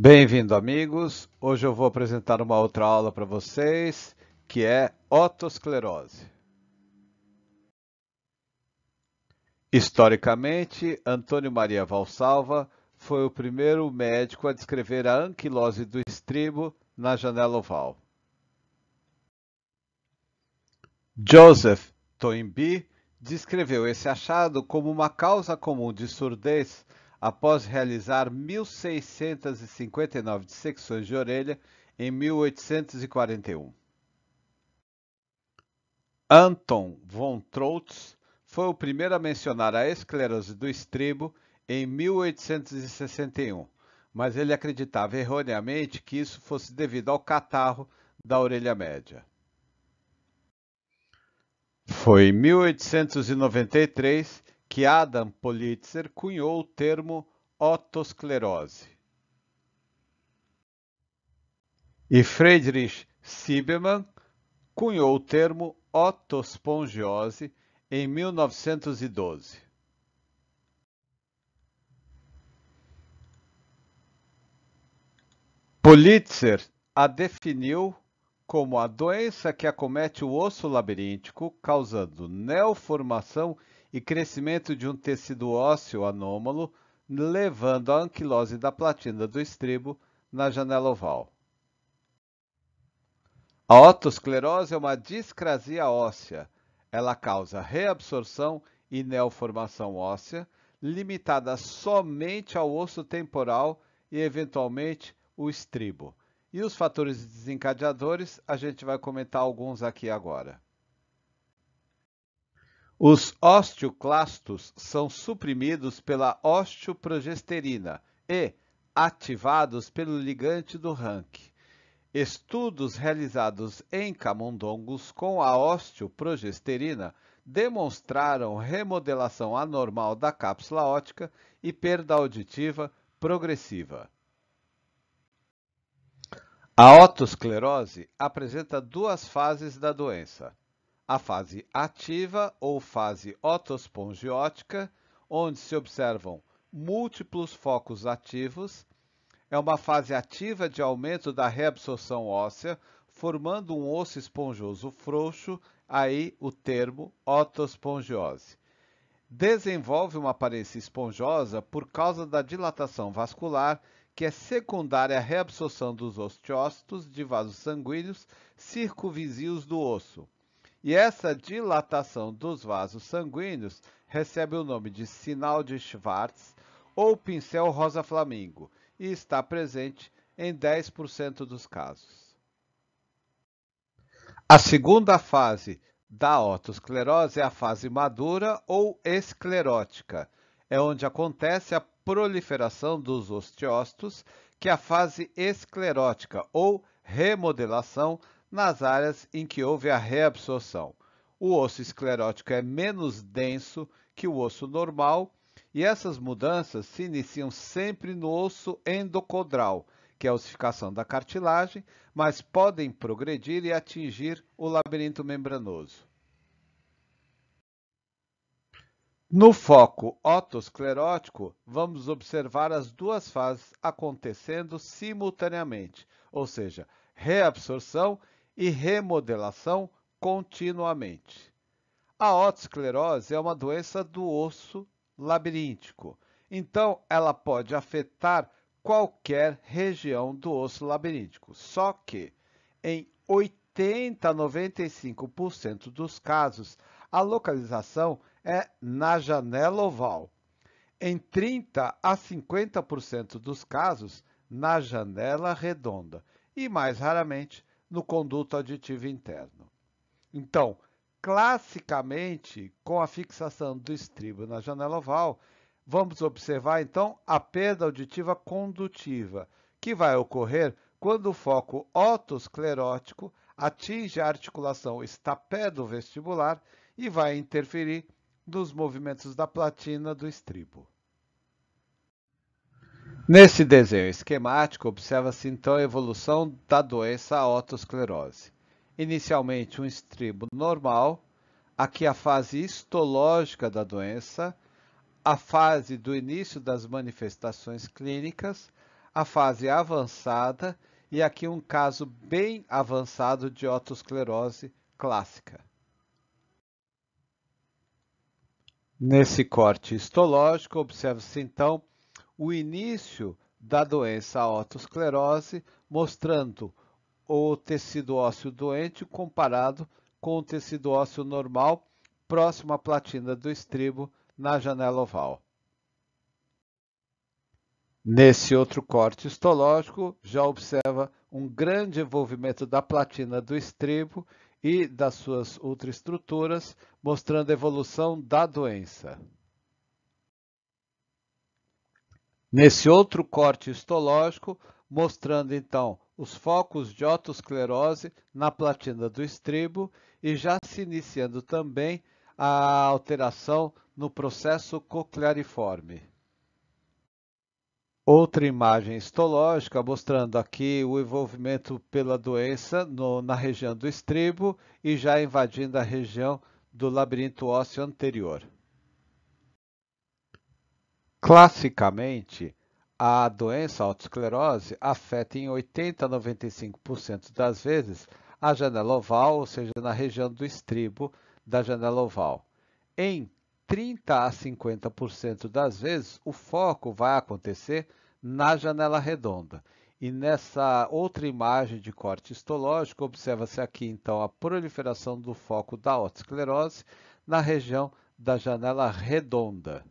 Bem-vindo, amigos! Hoje eu vou apresentar uma outra aula para vocês, que é otosclerose. Historicamente, Antônio Maria Valsalva foi o primeiro médico a descrever a anquilose do estribo na janela oval. Joseph Toynbee descreveu esse achado como uma causa comum de surdez após realizar 1.659 dissecções de orelha em 1841. Anton von Troutz foi o primeiro a mencionar a esclerose do estribo em 1861, mas ele acreditava erroneamente que isso fosse devido ao catarro da orelha média. Foi em 1893 que Adam Politzer cunhou o termo otosclerose. E Friedrich Siebemann cunhou o termo otospongiose em 1912. Politzer a definiu como a doença que acomete o osso labiríntico, causando neoformação e e crescimento de um tecido ósseo anômalo, levando à anquilose da platina do estribo na janela oval. A otosclerose é uma discrasia óssea. Ela causa reabsorção e neoformação óssea, limitada somente ao osso temporal e, eventualmente, o estribo. E os fatores desencadeadores, a gente vai comentar alguns aqui agora. Os osteoclastos são suprimidos pela osteoprogesterina e ativados pelo ligante do RANK. Estudos realizados em camundongos com a osteoprogesterina demonstraram remodelação anormal da cápsula ótica e perda auditiva progressiva. A otosclerose apresenta duas fases da doença a fase ativa ou fase otospongiótica, onde se observam múltiplos focos ativos, é uma fase ativa de aumento da reabsorção óssea, formando um osso esponjoso frouxo, aí o termo otospongiose. Desenvolve uma aparência esponjosa por causa da dilatação vascular, que é secundária à reabsorção dos osteócitos de vasos sanguíneos circunvizinhos do osso. E essa dilatação dos vasos sanguíneos recebe o nome de sinal de Schwartz ou pincel rosa-flamingo e está presente em 10% dos casos. A segunda fase da otosclerose é a fase madura ou esclerótica, é onde acontece a proliferação dos osteócitos, que é a fase esclerótica ou remodelação nas áreas em que houve a reabsorção. O osso esclerótico é menos denso que o osso normal e essas mudanças se iniciam sempre no osso endocodral, que é a ossificação da cartilagem, mas podem progredir e atingir o labirinto membranoso. No foco otosclerótico, vamos observar as duas fases acontecendo simultaneamente, ou seja, reabsorção e remodelação continuamente. A otosclerose é uma doença do osso labiríntico, então ela pode afetar qualquer região do osso labiríntico, só que em 80 a 95% dos casos, a localização é na janela oval. Em 30 a 50% dos casos, na janela redonda e mais raramente no conduto aditivo interno. Então, classicamente, com a fixação do estribo na janela oval, vamos observar então a perda auditiva condutiva, que vai ocorrer quando o foco otosclerótico atinge a articulação estapé do vestibular e vai interferir nos movimentos da platina do estribo. Nesse desenho esquemático, observa-se então a evolução da doença otosclerose. Inicialmente um estribo normal, aqui a fase histológica da doença, a fase do início das manifestações clínicas, a fase avançada e aqui um caso bem avançado de otosclerose clássica. Nesse corte histológico, observa-se então o início da doença aortosclerose, mostrando o tecido ósseo doente comparado com o tecido ósseo normal próximo à platina do estribo na janela oval. Nesse outro corte histológico, já observa um grande envolvimento da platina do estribo e das suas ultraestruturas, mostrando a evolução da doença. Nesse outro corte histológico, mostrando então os focos de otosclerose na platina do estribo e já se iniciando também a alteração no processo cocleariforme. Outra imagem histológica mostrando aqui o envolvimento pela doença no, na região do estribo e já invadindo a região do labirinto ósseo anterior. Classicamente, a doença autoesclerose afeta em 80% a 95% das vezes a janela oval, ou seja, na região do estribo da janela oval. Em 30% a 50% das vezes, o foco vai acontecer na janela redonda. E nessa outra imagem de corte histológico, observa-se aqui, então, a proliferação do foco da autoesclerose na região da janela redonda.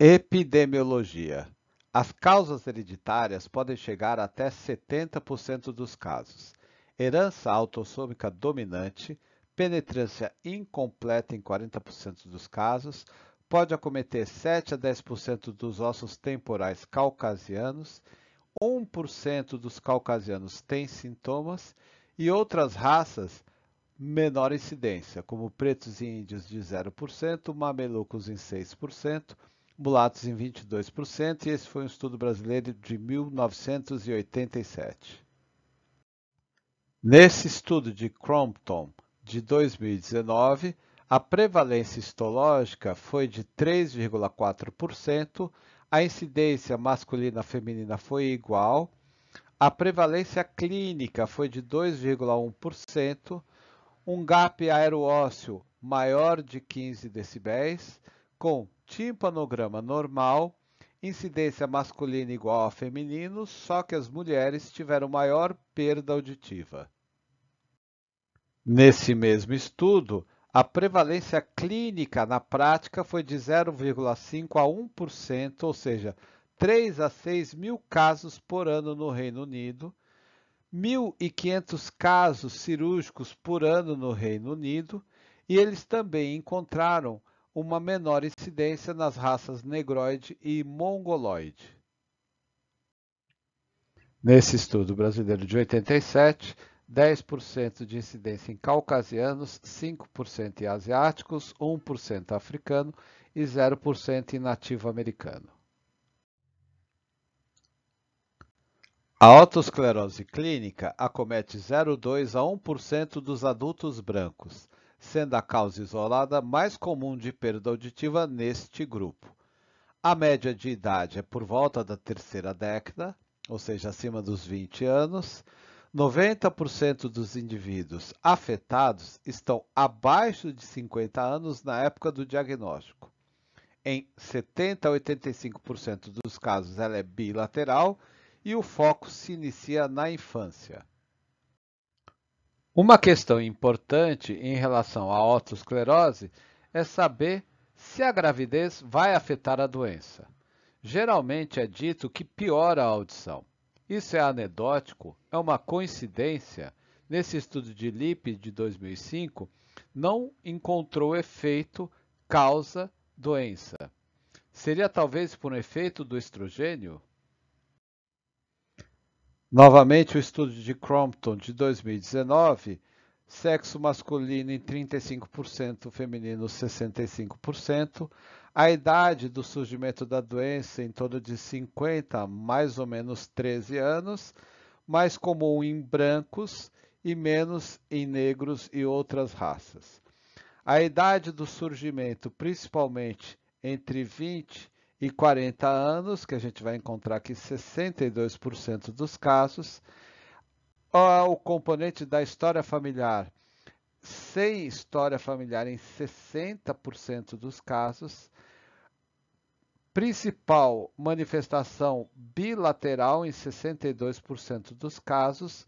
Epidemiologia: As causas hereditárias podem chegar até 70% dos casos. Herança autossômica dominante, penetrância incompleta em 40% dos casos, pode acometer 7 a 10% dos ossos temporais caucasianos, 1% dos caucasianos tem sintomas e outras raças menor incidência, como pretos e índios de 0%, mamelucos em 6%, mulatos em 22%, e esse foi um estudo brasileiro de 1987. Nesse estudo de Crompton de 2019, a prevalência histológica foi de 3,4%, a incidência masculina-feminina foi igual, a prevalência clínica foi de 2,1%, um gap aeroósseo maior de 15 decibéis, com timpanograma normal, incidência masculina igual a feminino, só que as mulheres tiveram maior perda auditiva. Nesse mesmo estudo, a prevalência clínica na prática foi de 0,5 a 1%, ou seja, 3 a 6 mil casos por ano no Reino Unido, 1.500 casos cirúrgicos por ano no Reino Unido, e eles também encontraram uma menor incidência nas raças negroide e mongoloide. Nesse estudo brasileiro de 87, 10% de incidência em caucasianos, 5% em asiáticos, 1% africano e 0% em nativo americano. A autosclerose clínica acomete 0,2 a 1% dos adultos brancos sendo a causa isolada mais comum de perda auditiva neste grupo. A média de idade é por volta da terceira década, ou seja, acima dos 20 anos. 90% dos indivíduos afetados estão abaixo de 50 anos na época do diagnóstico. Em 70 a 85% dos casos, ela é bilateral e o foco se inicia na infância. Uma questão importante em relação à otosclerose é saber se a gravidez vai afetar a doença. Geralmente é dito que piora a audição. Isso é anedótico, é uma coincidência. Nesse estudo de Lip de 2005, não encontrou efeito causa doença. Seria talvez por um efeito do estrogênio? Novamente, o estudo de Crompton de 2019, sexo masculino em 35%, feminino 65%, a idade do surgimento da doença em torno de 50, mais ou menos 13 anos, mais comum em brancos e menos em negros e outras raças. A idade do surgimento, principalmente entre 20 e 40 anos, que a gente vai encontrar aqui 62% dos casos. O componente da história familiar, sem história familiar em 60% dos casos. Principal manifestação bilateral em 62% dos casos,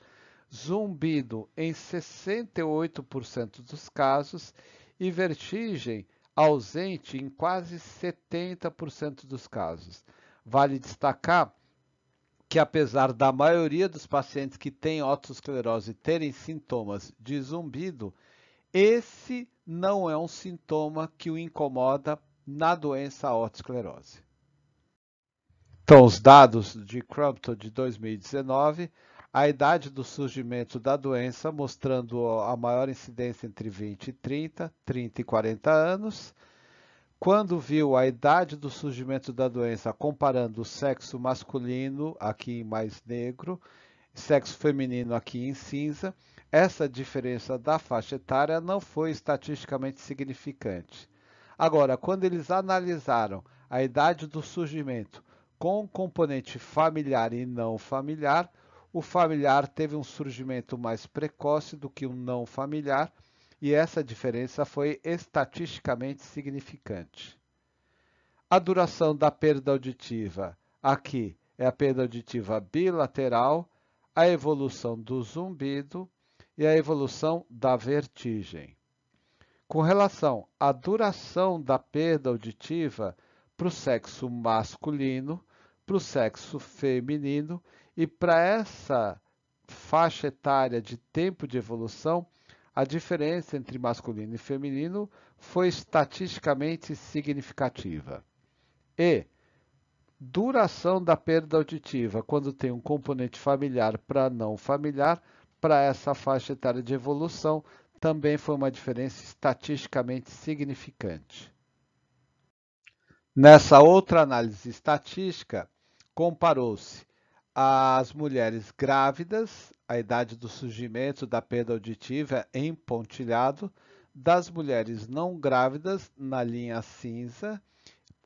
zumbido em 68% dos casos e vertigem ausente em quase 70% dos casos. Vale destacar que, apesar da maioria dos pacientes que têm otosclerose terem sintomas de zumbido, esse não é um sintoma que o incomoda na doença otosclerose. Então, os dados de Crumpton de 2019 a idade do surgimento da doença, mostrando a maior incidência entre 20 e 30, 30 e 40 anos. Quando viu a idade do surgimento da doença, comparando o sexo masculino, aqui em mais negro, sexo feminino, aqui em cinza, essa diferença da faixa etária não foi estatisticamente significante. Agora, quando eles analisaram a idade do surgimento com componente familiar e não familiar, o familiar teve um surgimento mais precoce do que o não familiar, e essa diferença foi estatisticamente significante. A duração da perda auditiva aqui é a perda auditiva bilateral, a evolução do zumbido e a evolução da vertigem. Com relação à duração da perda auditiva para o sexo masculino, para o sexo feminino e para essa faixa etária de tempo de evolução, a diferença entre masculino e feminino foi estatisticamente significativa. E duração da perda auditiva, quando tem um componente familiar para não familiar, para essa faixa etária de evolução, também foi uma diferença estatisticamente significante. Nessa outra análise estatística, comparou-se as mulheres grávidas, a idade do surgimento da perda auditiva é em pontilhado, das mulheres não grávidas na linha cinza,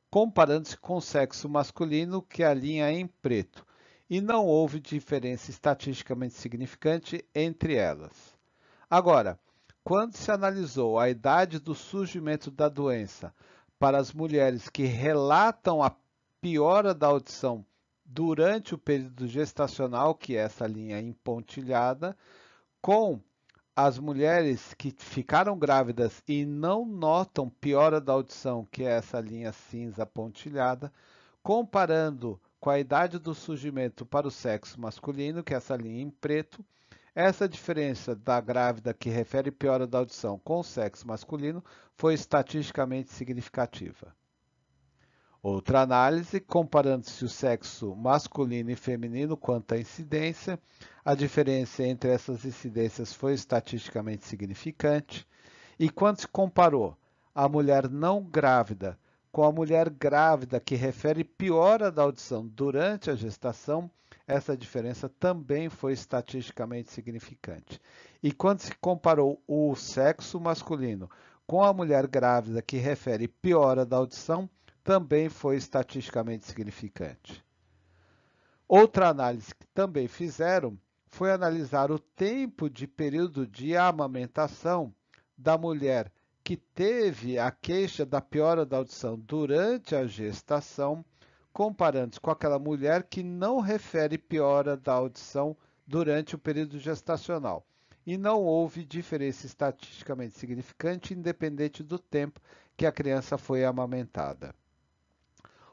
comparando-se com o sexo masculino, que é a linha é em preto, e não houve diferença estatisticamente significante entre elas. Agora, quando se analisou a idade do surgimento da doença para as mulheres que relatam a piora da audição durante o período gestacional, que é essa linha empontilhada, com as mulheres que ficaram grávidas e não notam piora da audição, que é essa linha cinza pontilhada, comparando com a idade do surgimento para o sexo masculino, que é essa linha em preto, essa diferença da grávida que refere piora da audição com o sexo masculino foi estatisticamente significativa. Outra análise, comparando-se o sexo masculino e feminino quanto à incidência, a diferença entre essas incidências foi estatisticamente significante. E quando se comparou a mulher não grávida com a mulher grávida que refere piora da audição durante a gestação, essa diferença também foi estatisticamente significante. E quando se comparou o sexo masculino com a mulher grávida que refere piora da audição, também foi estatisticamente significante. Outra análise que também fizeram foi analisar o tempo de período de amamentação da mulher que teve a queixa da piora da audição durante a gestação, comparando com aquela mulher que não refere piora da audição durante o período gestacional. E não houve diferença estatisticamente significante, independente do tempo que a criança foi amamentada.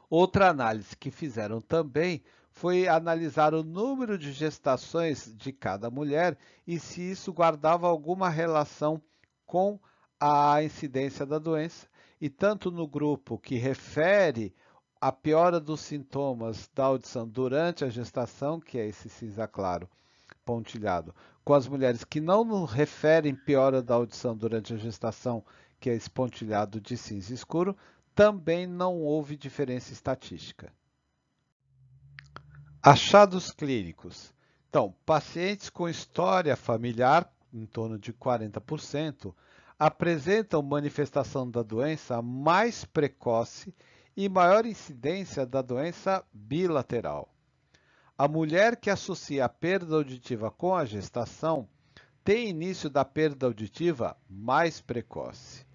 Outra análise que fizeram também foi analisar o número de gestações de cada mulher e se isso guardava alguma relação com a incidência da doença. E tanto no grupo que refere a piora dos sintomas da audição durante a gestação, que é esse cinza claro pontilhado, com as mulheres que não referem piora da audição durante a gestação, que é esse pontilhado de cinza escuro, também não houve diferença estatística. Achados clínicos. Então, pacientes com história familiar, em torno de 40%, apresentam manifestação da doença mais precoce e maior incidência da doença bilateral. A mulher que associa a perda auditiva com a gestação tem início da perda auditiva mais precoce.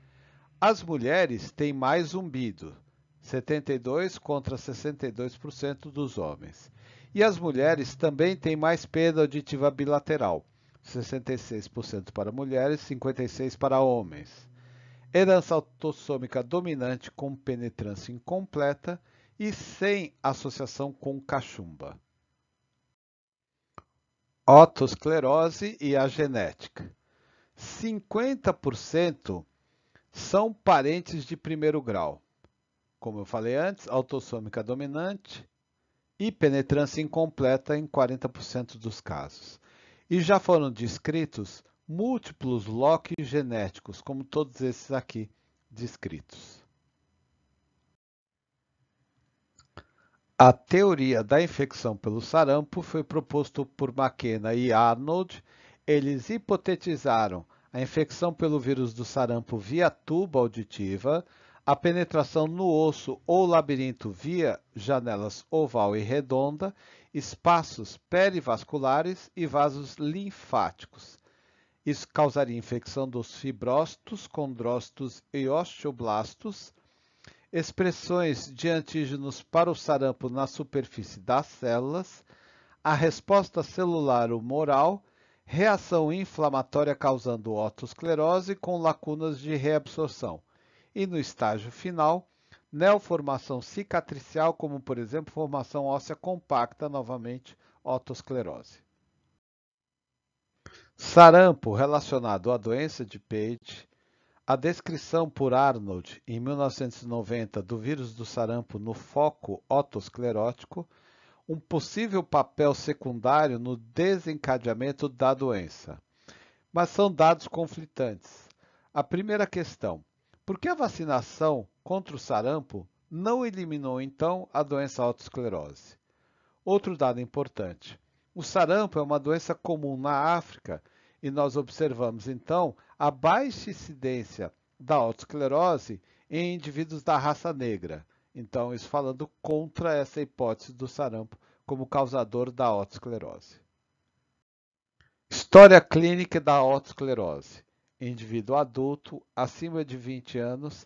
As mulheres têm mais zumbido, 72 contra 62% dos homens. E as mulheres também têm mais perda auditiva bilateral, 66% para mulheres, 56% para homens. Herança autossômica dominante com penetrância incompleta e sem associação com cachumba. Otosclerose e a genética. 50% são parentes de primeiro grau. Como eu falei antes, autossômica dominante e penetrância incompleta em 40% dos casos. E já foram descritos múltiplos lock genéticos, como todos esses aqui descritos. A teoria da infecção pelo sarampo foi proposto por McKenna e Arnold. Eles hipotetizaram a infecção pelo vírus do sarampo via tuba auditiva, a penetração no osso ou labirinto via janelas oval e redonda, espaços perivasculares e vasos linfáticos. Isso causaria infecção dos fibrócitos, condrócitos e osteoblastos, expressões de antígenos para o sarampo na superfície das células, a resposta celular humoral reação inflamatória causando otosclerose com lacunas de reabsorção. E no estágio final, neoformação cicatricial, como por exemplo formação óssea compacta, novamente otosclerose. Sarampo relacionado à doença de Page, a descrição por Arnold em 1990 do vírus do sarampo no foco otosclerótico um possível papel secundário no desencadeamento da doença. Mas são dados conflitantes. A primeira questão: por que a vacinação contra o sarampo não eliminou então a doença autoesclerose? Outro dado importante: o sarampo é uma doença comum na África e nós observamos então a baixa incidência da autoesclerose em indivíduos da raça negra. Então, isso falando contra essa hipótese do sarampo como causador da otosclerose. História clínica da otosclerose. Indivíduo adulto, acima de 20 anos,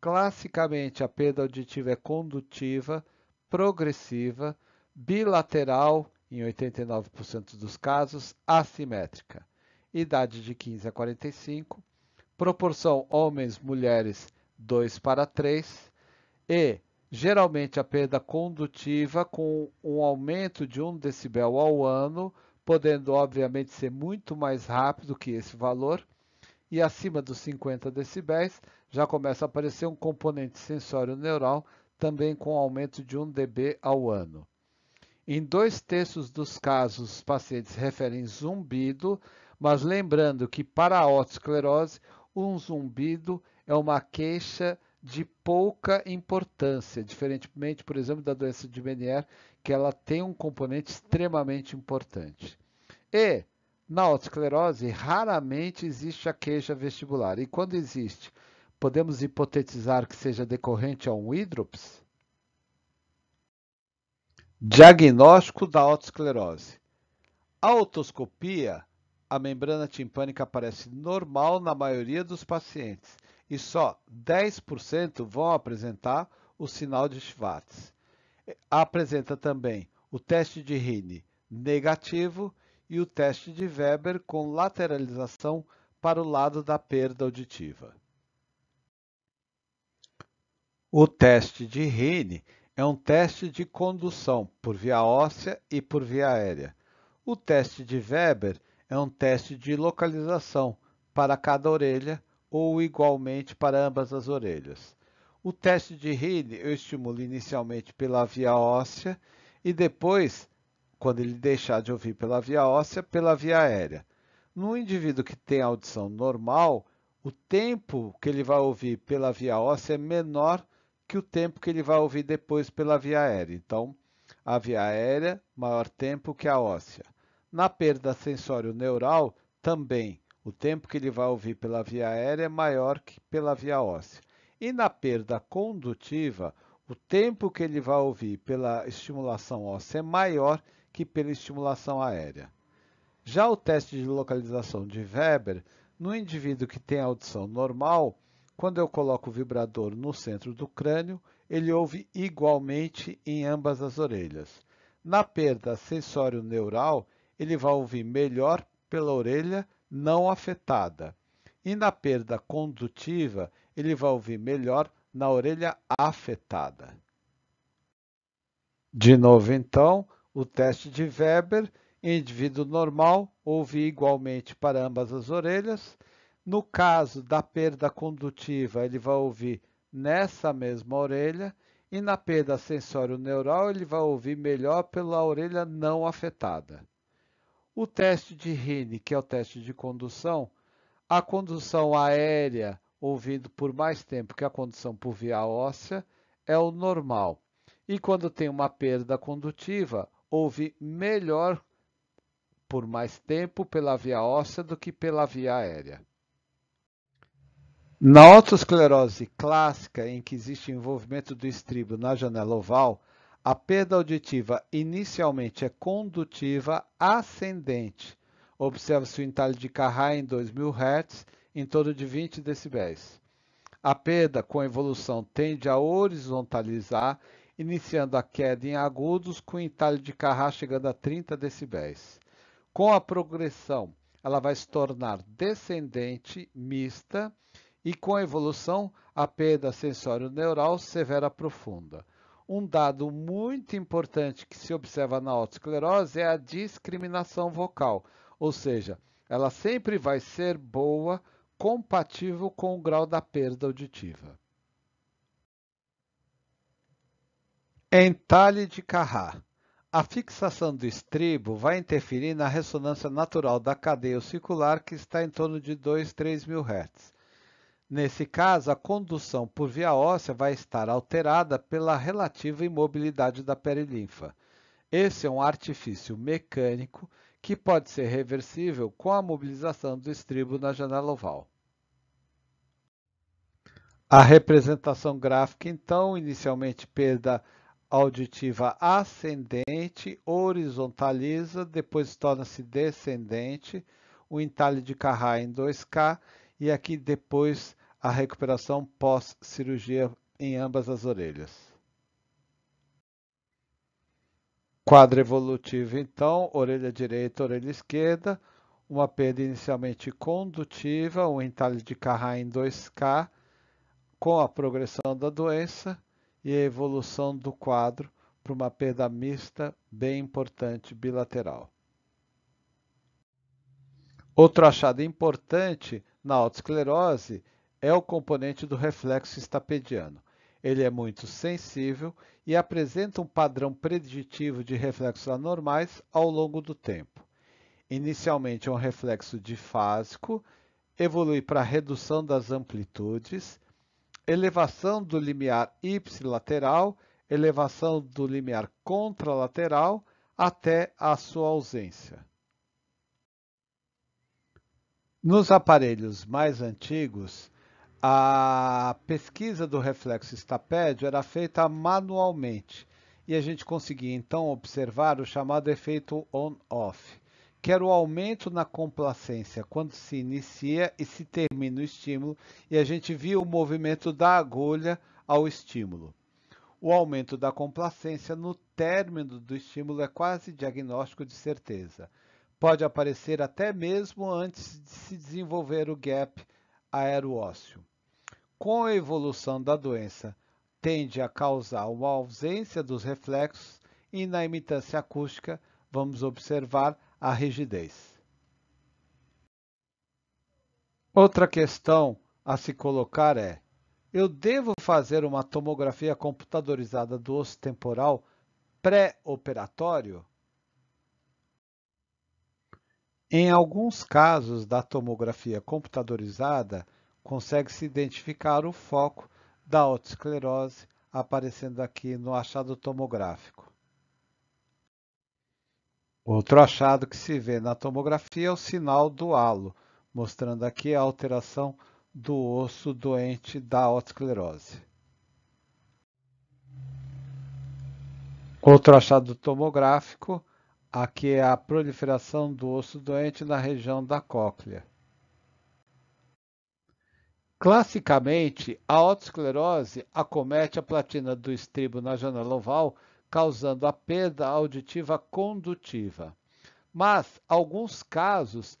classicamente a perda auditiva é condutiva, progressiva, bilateral, em 89% dos casos, assimétrica. Idade de 15 a 45, proporção homens-mulheres 2 para 3 e Geralmente, a perda condutiva com um aumento de 1 decibel ao ano, podendo obviamente ser muito mais rápido que esse valor, e acima dos 50 decibéis já começa a aparecer um componente sensório neural, também com aumento de 1 dB ao ano. Em dois terços dos casos, os pacientes referem zumbido, mas lembrando que para a otosclerose, um zumbido é uma queixa de pouca importância, diferentemente, por exemplo, da doença de Meniere, que ela tem um componente extremamente importante. E na autoesclerose, raramente existe a queixa vestibular. E quando existe, podemos hipotetizar que seja decorrente a um hidrops? Diagnóstico da A Autoscopia, a membrana timpânica aparece normal na maioria dos pacientes e só 10% vão apresentar o sinal de Schwartz. Apresenta também o teste de Rine negativo e o teste de Weber com lateralização para o lado da perda auditiva. O teste de Rine é um teste de condução por via óssea e por via aérea. O teste de Weber é um teste de localização para cada orelha ou igualmente para ambas as orelhas. O teste de Healy eu estimulo inicialmente pela via óssea e depois, quando ele deixar de ouvir pela via óssea, pela via aérea. No indivíduo que tem audição normal, o tempo que ele vai ouvir pela via óssea é menor que o tempo que ele vai ouvir depois pela via aérea. Então, a via aérea, maior tempo que a óssea. Na perda sensório neural, também o tempo que ele vai ouvir pela via aérea é maior que pela via óssea. E na perda condutiva, o tempo que ele vai ouvir pela estimulação óssea é maior que pela estimulação aérea. Já o teste de localização de Weber, no indivíduo que tem audição normal, quando eu coloco o vibrador no centro do crânio, ele ouve igualmente em ambas as orelhas. Na perda sensório neural, ele vai ouvir melhor pela orelha não afetada. E na perda condutiva, ele vai ouvir melhor na orelha afetada. De novo, então, o teste de Weber, em indivíduo normal, ouve igualmente para ambas as orelhas. No caso da perda condutiva, ele vai ouvir nessa mesma orelha. E na perda sensório neural, ele vai ouvir melhor pela orelha não afetada. O teste de Rine, que é o teste de condução, a condução aérea, ouvindo por mais tempo que a condução por via óssea, é o normal. E quando tem uma perda condutiva, ouve melhor por mais tempo pela via óssea do que pela via aérea. Na otosclerose clássica, em que existe envolvimento do estribo na janela oval, a perda auditiva inicialmente é condutiva ascendente. Observa-se o entalhe de Carrá em 2000 Hz, em torno de 20 decibéis. A perda com evolução tende a horizontalizar, iniciando a queda em agudos com entalhe de Carrá chegando a 30 decibéis. Com a progressão, ela vai se tornar descendente, mista, e com a evolução, a perda sensório neural severa profunda. Um dado muito importante que se observa na autoesclerose é a discriminação vocal, ou seja, ela sempre vai ser boa, compatível com o grau da perda auditiva. Entalhe de carrá. A fixação do estribo vai interferir na ressonância natural da cadeia circular que está em torno de 2, 3 mil Hz. Nesse caso, a condução por via óssea vai estar alterada pela relativa imobilidade da perilinfa. Esse é um artifício mecânico que pode ser reversível com a mobilização do estribo na janela oval. A representação gráfica, então, inicialmente perda auditiva ascendente, horizontaliza, depois torna-se descendente, o entalhe de Carrá em 2K e aqui depois a recuperação pós-cirurgia em ambas as orelhas. Quadro evolutivo, então, orelha direita, orelha esquerda, uma perda inicialmente condutiva, um entalhe de Carrain em 2K, com a progressão da doença e a evolução do quadro para uma perda mista bem importante bilateral. Outro achado importante na autoesclerose, é o componente do reflexo estapediano. Ele é muito sensível e apresenta um padrão preditivo de reflexos anormais ao longo do tempo. Inicialmente é um reflexo difásico, evolui para redução das amplitudes, elevação do limiar ipsilateral, elevação do limiar contralateral até a sua ausência. Nos aparelhos mais antigos, a pesquisa do reflexo estapédio era feita manualmente e a gente conseguia então observar o chamado efeito on-off, que era o aumento na complacência quando se inicia e se termina o estímulo, e a gente via o movimento da agulha ao estímulo. O aumento da complacência no término do estímulo é quase diagnóstico de certeza. Pode aparecer até mesmo antes de se desenvolver o gap aeroósseo. Com a evolução da doença, tende a causar uma ausência dos reflexos e na imitância acústica vamos observar a rigidez. Outra questão a se colocar é: eu devo fazer uma tomografia computadorizada do osso temporal pré-operatório? Em alguns casos da tomografia computadorizada, consegue-se identificar o foco da autoesclerose aparecendo aqui no achado tomográfico. Outro achado que se vê na tomografia é o sinal do halo, mostrando aqui a alteração do osso doente da autoesclerose. Outro achado tomográfico a que é a proliferação do osso doente na região da cóclea. Classicamente, a otosclerose acomete a platina do estribo na janela oval, causando a perda auditiva condutiva. Mas, alguns casos,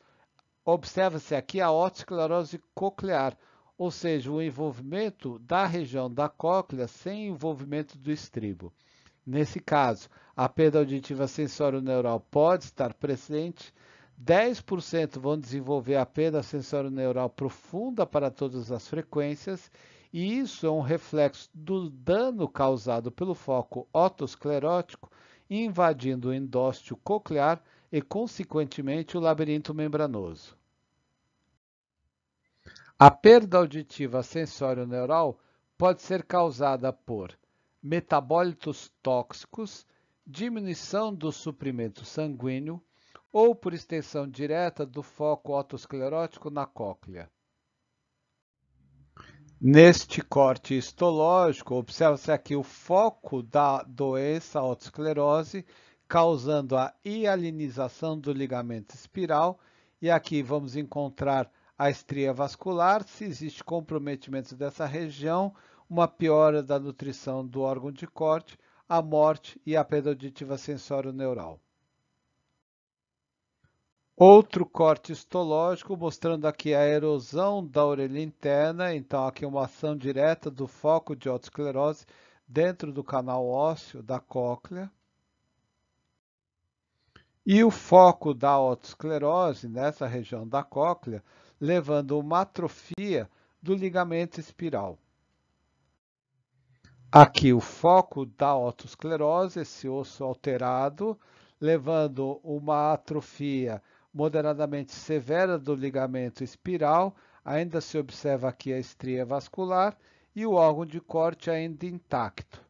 observa-se aqui a otosclerose coclear, ou seja, o envolvimento da região da cóclea sem envolvimento do estribo. Nesse caso, a perda auditiva sensório-neural pode estar presente. 10% vão desenvolver a perda sensório-neural profunda para todas as frequências, e isso é um reflexo do dano causado pelo foco otosclerótico invadindo o endóstio coclear e, consequentemente, o labirinto membranoso. A perda auditiva sensório-neural pode ser causada por metabólitos tóxicos, diminuição do suprimento sanguíneo ou por extensão direta do foco autosclerótico na cóclea. Neste corte histológico, observa-se aqui o foco da doença autosclerose, causando a hialinização do ligamento espiral, e aqui vamos encontrar a estria vascular, se existe comprometimento dessa região, uma piora da nutrição do órgão de corte, a morte e a perda auditiva sensório-neural. Outro corte histológico mostrando aqui a erosão da orelha interna, então aqui uma ação direta do foco de otosclerose dentro do canal ósseo da cóclea. E o foco da otosclerose nessa região da cóclea, levando uma atrofia do ligamento espiral. Aqui o foco da otosclerose, esse osso alterado, levando uma atrofia moderadamente severa do ligamento espiral, ainda se observa aqui a estria vascular e o órgão de corte ainda intacto.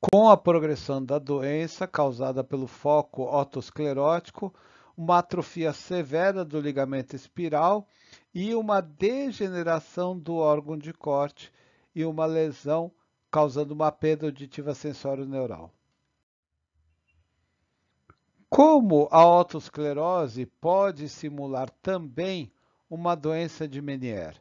Com a progressão da doença causada pelo foco otosclerótico, uma atrofia severa do ligamento espiral e uma degeneração do órgão de corte, e uma lesão causando uma perda auditiva sensório neural. Como a otosclerose pode simular também uma doença de Menier?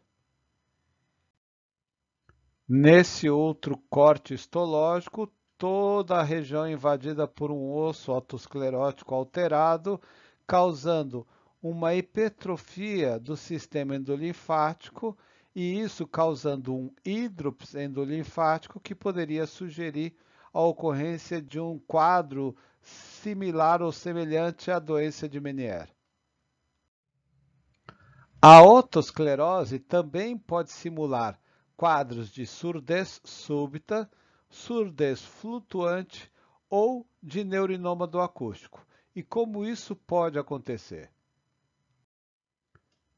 Nesse outro corte histológico, toda a região invadida por um osso otosclerótico alterado, causando uma hipertrofia do sistema endolinfático e isso causando um hidrops endolinfático que poderia sugerir a ocorrência de um quadro similar ou semelhante à doença de Meniere. A otosclerose também pode simular quadros de surdez súbita, surdez flutuante ou de neurinoma do acústico. E como isso pode acontecer?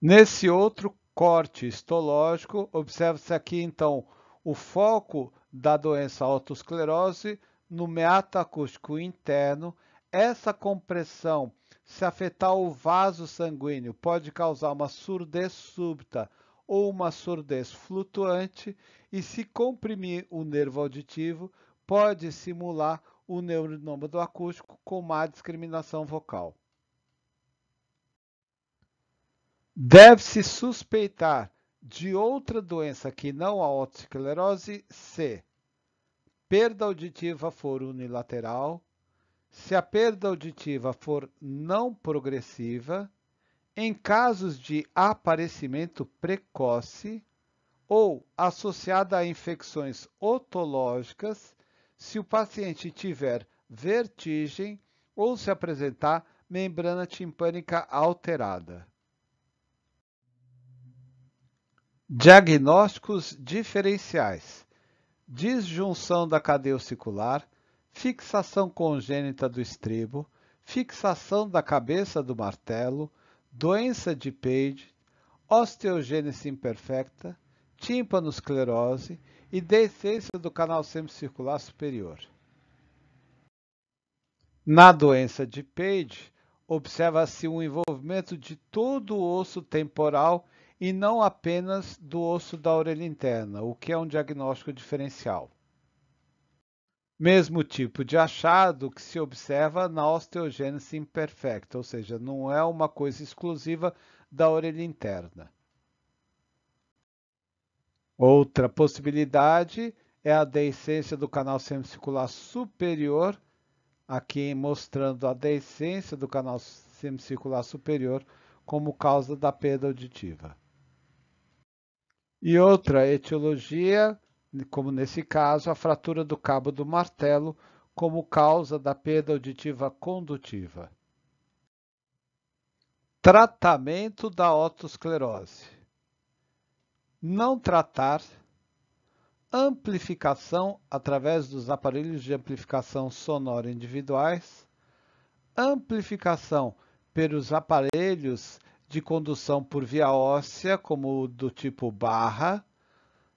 Nesse outro corte histológico, observa-se aqui então o foco da doença autoesclerose no meato acústico interno. Essa compressão, se afetar o vaso sanguíneo, pode causar uma surdez súbita ou uma surdez flutuante, e se comprimir o nervo auditivo, pode simular o neurinômado acústico com má discriminação vocal. Deve-se suspeitar de outra doença que não a otosclerose se perda auditiva for unilateral, se a perda auditiva for não progressiva, em casos de aparecimento precoce ou associada a infecções otológicas, se o paciente tiver vertigem ou se apresentar membrana timpânica alterada. Diagnósticos diferenciais: disjunção da cadeia ossicular, fixação congênita do estribo, fixação da cabeça do martelo, doença de Page, osteogênese imperfecta, tímpanosclerose e deficiência do canal semicircular superior. Na doença de Page, observa-se um envolvimento de todo o osso temporal e não apenas do osso da orelha interna, o que é um diagnóstico diferencial. Mesmo tipo de achado que se observa na osteogênese imperfecta, ou seja, não é uma coisa exclusiva da orelha interna. Outra possibilidade é a deiscência do canal semicircular superior, aqui mostrando a deiscência do canal semicircular superior como causa da perda auditiva. E outra etiologia, como nesse caso, a fratura do cabo do martelo como causa da perda auditiva condutiva. Tratamento da otosclerose. Não tratar amplificação através dos aparelhos de amplificação sonora individuais, amplificação pelos aparelhos de condução por via óssea, como do tipo barra,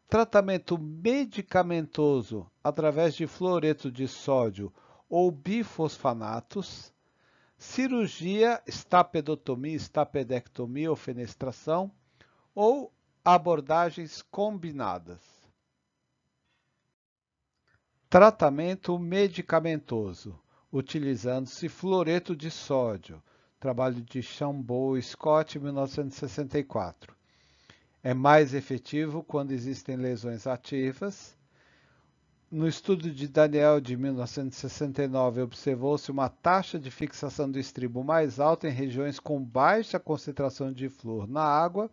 tratamento medicamentoso através de fluoreto de sódio ou bifosfanatos, cirurgia, estapedotomia, estapedectomia ou fenestração, ou abordagens combinadas. Tratamento medicamentoso, utilizando-se fluoreto de sódio, trabalho de Chambou Scott, 1964. É mais efetivo quando existem lesões ativas. No estudo de Daniel de 1969, observou-se uma taxa de fixação do estribo mais alta em regiões com baixa concentração de flúor na água,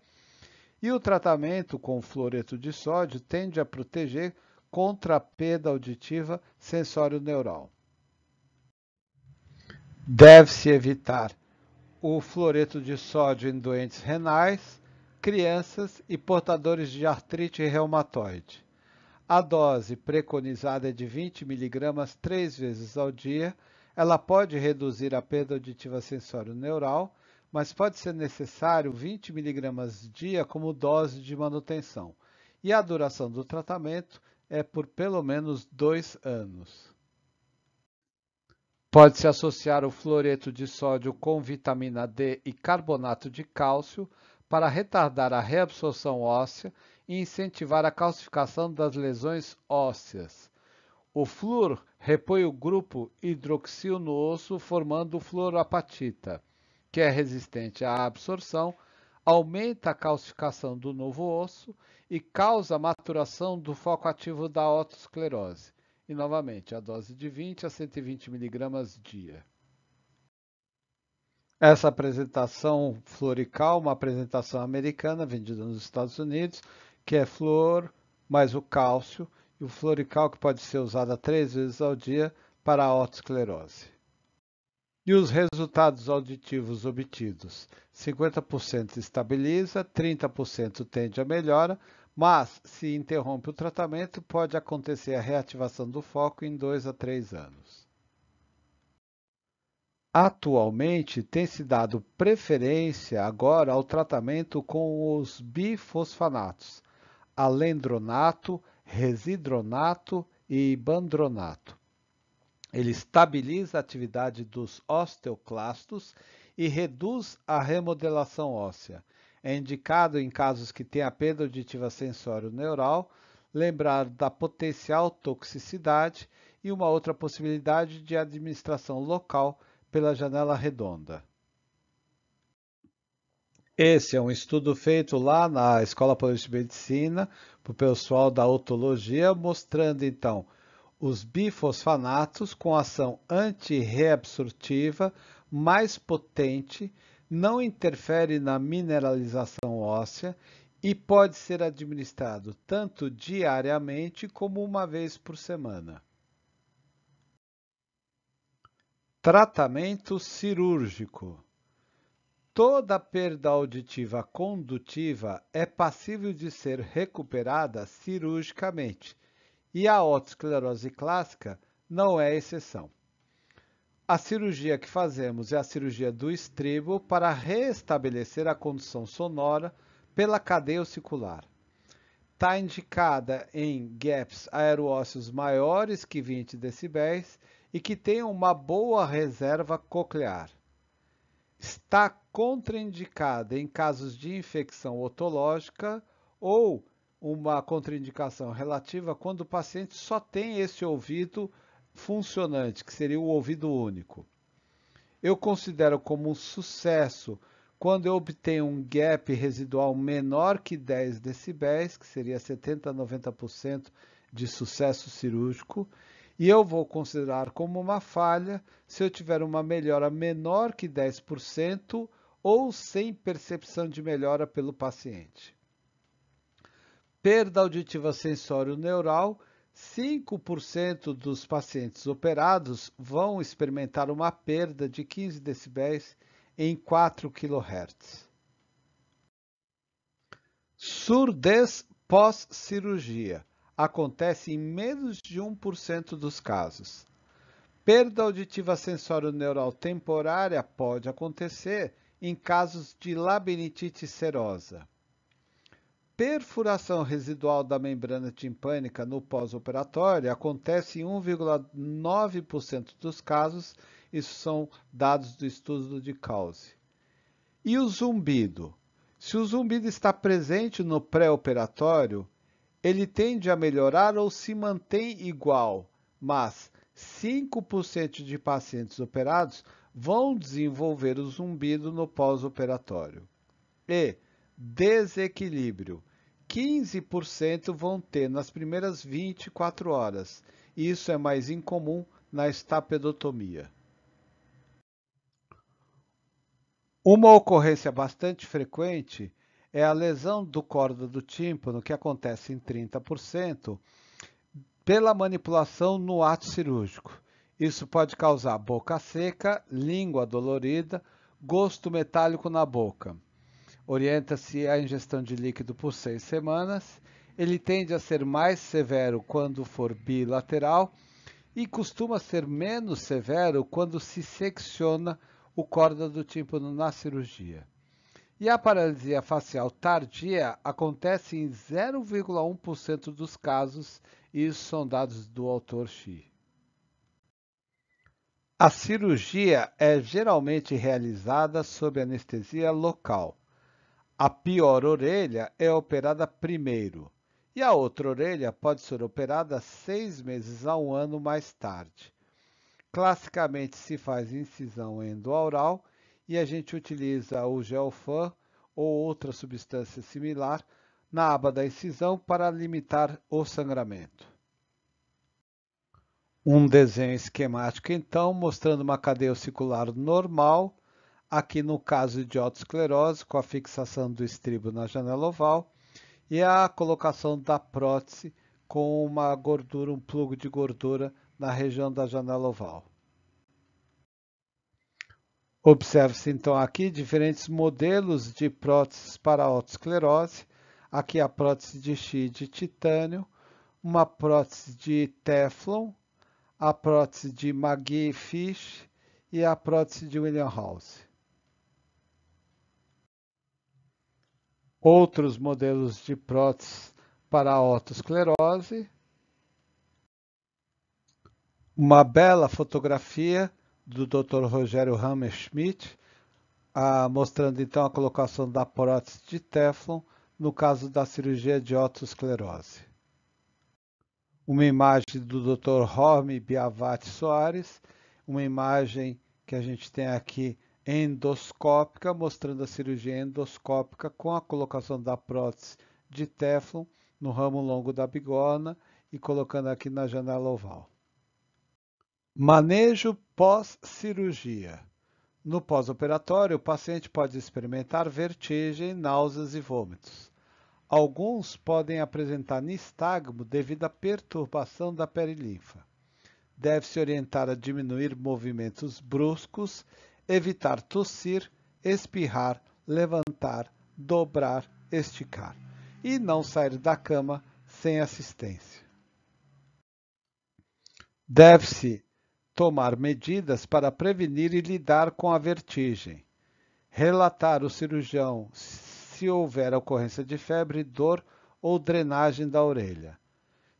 e o tratamento com fluoreto de sódio tende a proteger contra a perda auditiva sensório neural. Deve-se evitar o fluoreto de sódio em doentes renais, crianças e portadores de artrite reumatoide. A dose preconizada é de 20 mg três vezes ao dia. Ela pode reduzir a perda auditiva sensório-neural, mas pode ser necessário 20 mg dia como dose de manutenção. E a duração do tratamento é por pelo menos dois anos. Pode-se associar o fluoreto de sódio com vitamina D e carbonato de cálcio para retardar a reabsorção óssea e incentivar a calcificação das lesões ósseas. O flúor repõe o grupo hidroxil no osso, formando o que é resistente à absorção, aumenta a calcificação do novo osso e causa a maturação do foco ativo da otosclerose. E novamente, a dose de 20 a 120 miligramas dia. Essa apresentação florical, uma apresentação americana vendida nos Estados Unidos, que é flor mais o cálcio, e o florical que pode ser usada três vezes ao dia para a otosclerose. E os resultados auditivos obtidos? 50% estabiliza, 30% tende a melhora, mas, se interrompe o tratamento, pode acontecer a reativação do foco em dois a três anos. Atualmente, tem se dado preferência agora ao tratamento com os bifosfanatos, alendronato, residronato e bandronato. Ele estabiliza a atividade dos osteoclastos e reduz a remodelação óssea. É indicado, em casos que tenha perda auditiva sensório-neural, lembrar da potencial toxicidade e uma outra possibilidade de administração local pela janela redonda. Esse é um estudo feito lá na Escola Paulista de Medicina, para o pessoal da otologia, mostrando então os bifosfanatos com ação antirreabsortiva mais potente não interfere na mineralização óssea e pode ser administrado tanto diariamente como uma vez por semana. Tratamento cirúrgico. Toda perda auditiva condutiva é passível de ser recuperada cirurgicamente, e a otosclerose clássica não é exceção. A cirurgia que fazemos é a cirurgia do estribo para restabelecer a condução sonora pela cadeia ossicular. Está indicada em gaps aeroósseos maiores que 20 decibéis e que tenham uma boa reserva coclear. Está contraindicada em casos de infecção otológica ou uma contraindicação relativa quando o paciente só tem esse ouvido funcionante, que seria o ouvido único. Eu considero como um sucesso quando eu obtenho um gap residual menor que 10 decibéis, que seria 70 a 90% de sucesso cirúrgico, e eu vou considerar como uma falha se eu tiver uma melhora menor que 10% ou sem percepção de melhora pelo paciente. Perda auditiva sensório neural 5% dos pacientes operados vão experimentar uma perda de 15 decibéis em 4 kHz. Surdez pós-cirurgia acontece em menos de 1% dos casos. Perda auditiva sensório-neural temporária pode acontecer em casos de labirintite serosa perfuração residual da membrana timpânica no pós-operatório acontece em 1,9% dos casos, isso são dados do estudo de Cause. E o zumbido? Se o zumbido está presente no pré-operatório, ele tende a melhorar ou se mantém igual, mas 5% de pacientes operados vão desenvolver o zumbido no pós-operatório. E desequilíbrio. 15% vão ter nas primeiras 24 horas. Isso é mais incomum na estapedotomia. Uma ocorrência bastante frequente é a lesão do corda do tímpano, que acontece em 30%, pela manipulação no ato cirúrgico. Isso pode causar boca seca, língua dolorida, gosto metálico na boca. Orienta-se à ingestão de líquido por seis semanas. Ele tende a ser mais severo quando for bilateral e costuma ser menos severo quando se secciona o corda do tímpano na cirurgia. E a paralisia facial tardia acontece em 0,1% dos casos, e isso são dados do autor Xi. A cirurgia é geralmente realizada sob anestesia local. A pior orelha é operada primeiro e a outra orelha pode ser operada seis meses a um ano mais tarde. Classicamente se faz incisão endoaural e a gente utiliza o gelfan ou outra substância similar na aba da incisão para limitar o sangramento. Um desenho esquemático, então, mostrando uma cadeia ossicular normal aqui no caso de otosclerose, com a fixação do estribo na janela oval, e a colocação da prótese com uma gordura, um plugo de gordura na região da janela oval. Observe-se então aqui diferentes modelos de próteses para otosclerose. Aqui a prótese de X de titânio, uma prótese de Teflon, a prótese de McGee Fish e a prótese de William House. outros modelos de prótese para a otosclerose, uma bela fotografia do Dr. Rogério Hammerschmidt, ah, mostrando então a colocação da prótese de Teflon no caso da cirurgia de otosclerose. Uma imagem do Dr. Rome Biavati Soares, uma imagem que a gente tem aqui endoscópica, mostrando a cirurgia endoscópica com a colocação da prótese de Teflon no ramo longo da bigorna e colocando aqui na janela oval. Manejo pós-cirurgia. No pós-operatório, o paciente pode experimentar vertigem, náuseas e vômitos. Alguns podem apresentar nistagmo devido à perturbação da linfa. Deve-se orientar a diminuir movimentos bruscos evitar tossir, espirrar, levantar, dobrar, esticar e não sair da cama sem assistência. Deve-se tomar medidas para prevenir e lidar com a vertigem. Relatar o cirurgião se houver ocorrência de febre, dor ou drenagem da orelha.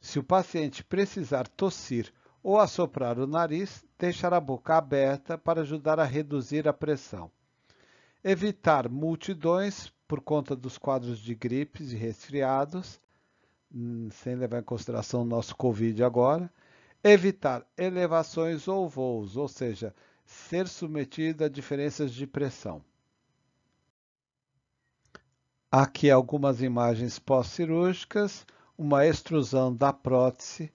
Se o paciente precisar tossir ou assoprar o nariz, deixar a boca aberta para ajudar a reduzir a pressão. Evitar multidões por conta dos quadros de gripes e resfriados, hum, sem levar em consideração o nosso Covid agora. Evitar elevações ou voos, ou seja, ser submetido a diferenças de pressão. Aqui algumas imagens pós-cirúrgicas, uma extrusão da prótese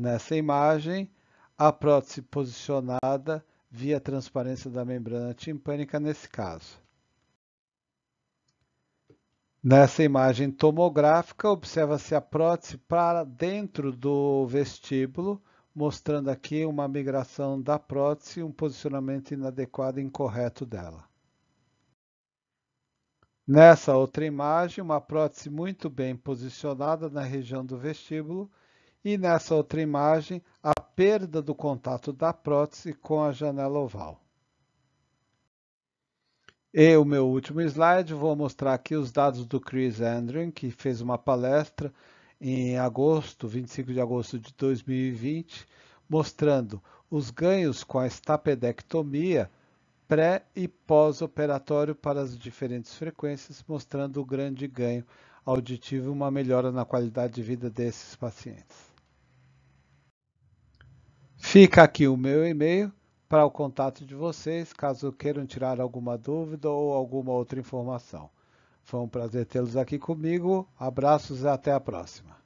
Nessa imagem, a prótese posicionada via transparência da membrana timpânica nesse caso. Nessa imagem tomográfica, observa-se a prótese para dentro do vestíbulo, mostrando aqui uma migração da prótese e um posicionamento inadequado e incorreto dela. Nessa outra imagem, uma prótese muito bem posicionada na região do vestíbulo, e nessa outra imagem a perda do contato da prótese com a janela oval. E o meu último slide, vou mostrar aqui os dados do Chris Andrew, que fez uma palestra em agosto, 25 de agosto de 2020, mostrando os ganhos com a estapedectomia pré e pós-operatório para as diferentes frequências, mostrando o grande ganho auditivo e uma melhora na qualidade de vida desses pacientes. Fica aqui o meu e-mail para o contato de vocês, caso queiram tirar alguma dúvida ou alguma outra informação. Foi um prazer tê-los aqui comigo. Abraços e até a próxima.